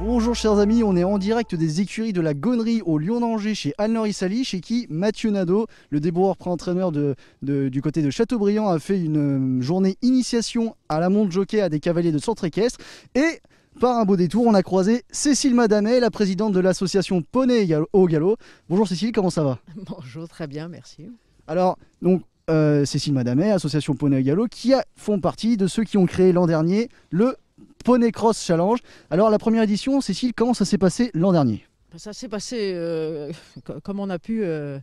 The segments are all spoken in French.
Bonjour chers amis, on est en direct des écuries de la Gonnerie au Lyon d'Angers chez Anne-Laurie Sally, chez qui Mathieu Nadeau, le débrouilleur pré-entraîneur de, du côté de Châteaubriand, a fait une euh, journée initiation à la monte jockey à des cavaliers de centre équestre et par un beau détour, on a croisé Cécile Madamet, la présidente de l'association Poney au Galop. Bonjour Cécile, comment ça va Bonjour, très bien, merci. Alors, donc, euh, Cécile Madamet, association Poney au Galop, qui a, font partie de ceux qui ont créé l'an dernier le Poney Cross Challenge. Alors la première édition, Cécile, comment ça s'est passé l'an dernier ben, Ça s'est passé euh, comme on a pu. Euh,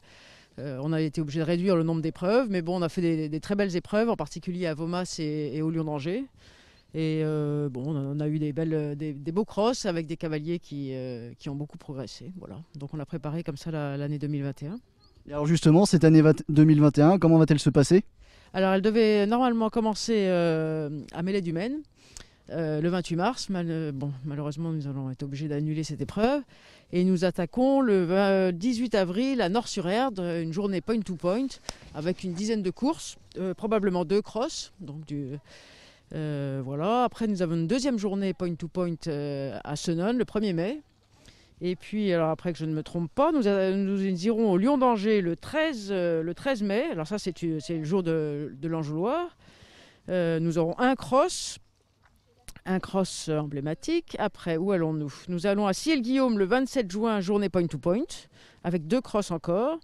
euh, on a été obligé de réduire le nombre d'épreuves, mais bon, on a fait des, très belles épreuves, en particulier à Vomas et, au Lion d'Angers. Et bon, on a eu des, belles, des, beaux crosses avec des cavaliers qui, qui ont beaucoup progressé. Voilà. Donc on a préparé comme ça l'année 2021. alors justement, cette année 2021, comment va-t-elle se passer alors elle devait normalement commencer à Mêlée du Maine. Euh, le 28 mars. Euh, malheureusement, nous allons être obligés d'annuler cette épreuve. Et nous attaquons le 18 avril à Nord-sur-Erdre, euh, une journée point-to-point, avec une dizaine de courses, probablement deux crosses. Donc du, voilà. Après, nous avons une deuxième journée point-to-point à Senon le 1er mai. Et puis, après que je ne me trompe pas, nous, irons au Lyon d'Angers le 13, le 13 mai. Alors ça, c'est le jour de, de nous aurons un cross un cross emblématique. Après, où allons-nous Nous allons à Ciel-Guillaume le 27 juin, journée point-to-point, avec deux crosses encore.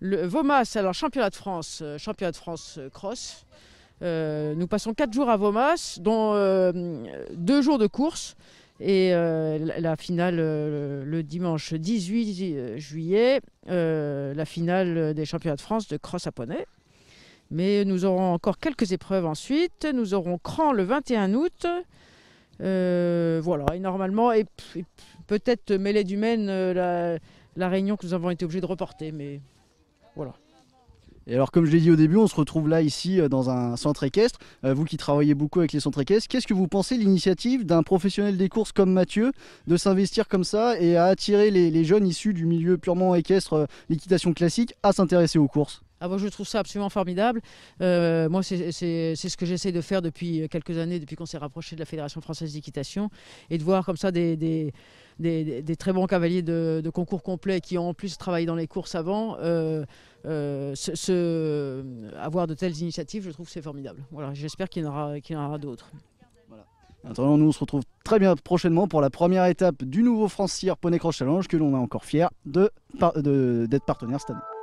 Le Vomas, alors championnat de France, euh, championnat de France euh, cross. Euh, nous passons quatre jours à Vomas, dont deux jours de course. Et la finale le dimanche 18 juillet, la finale des championnats de France de cross à mais nous aurons encore quelques épreuves ensuite. Nous aurons Cran le 21 août. Euh, voilà, et normalement, peut-être mêlée du Maine, euh, la, réunion que nous avons été obligés de reporter, mais voilà. Et alors, comme je l'ai dit au début, on se retrouve là, ici, euh, dans un centre équestre. vous qui travaillez beaucoup avec les centres équestres, qu'est-ce que vous pensez de l'initiative d'un professionnel des courses comme Mathieu de s'investir comme ça et à attirer les, les jeunes issus du milieu purement équestre, l'équitation classique, à s'intéresser aux courses ah, je trouve ça absolument formidable. Euh, moi, c'est ce que j'essaie de faire depuis quelques années, depuis qu'on s'est rapproché de la Fédération française d'équitation, et de voir comme ça des, des, des, très bons cavaliers de, concours complet qui ont en plus travaillé dans les courses avant, ce, euh, euh, avoir de telles initiatives, je trouve c'est formidable. Voilà, J'espère qu'il y en aura, aura d'autres. nous, on se retrouve très bien prochainement pour la première étape du nouveau Francière Poney Cross Challenge que l'on est encore fier d'être de, d'être partenaire cette année.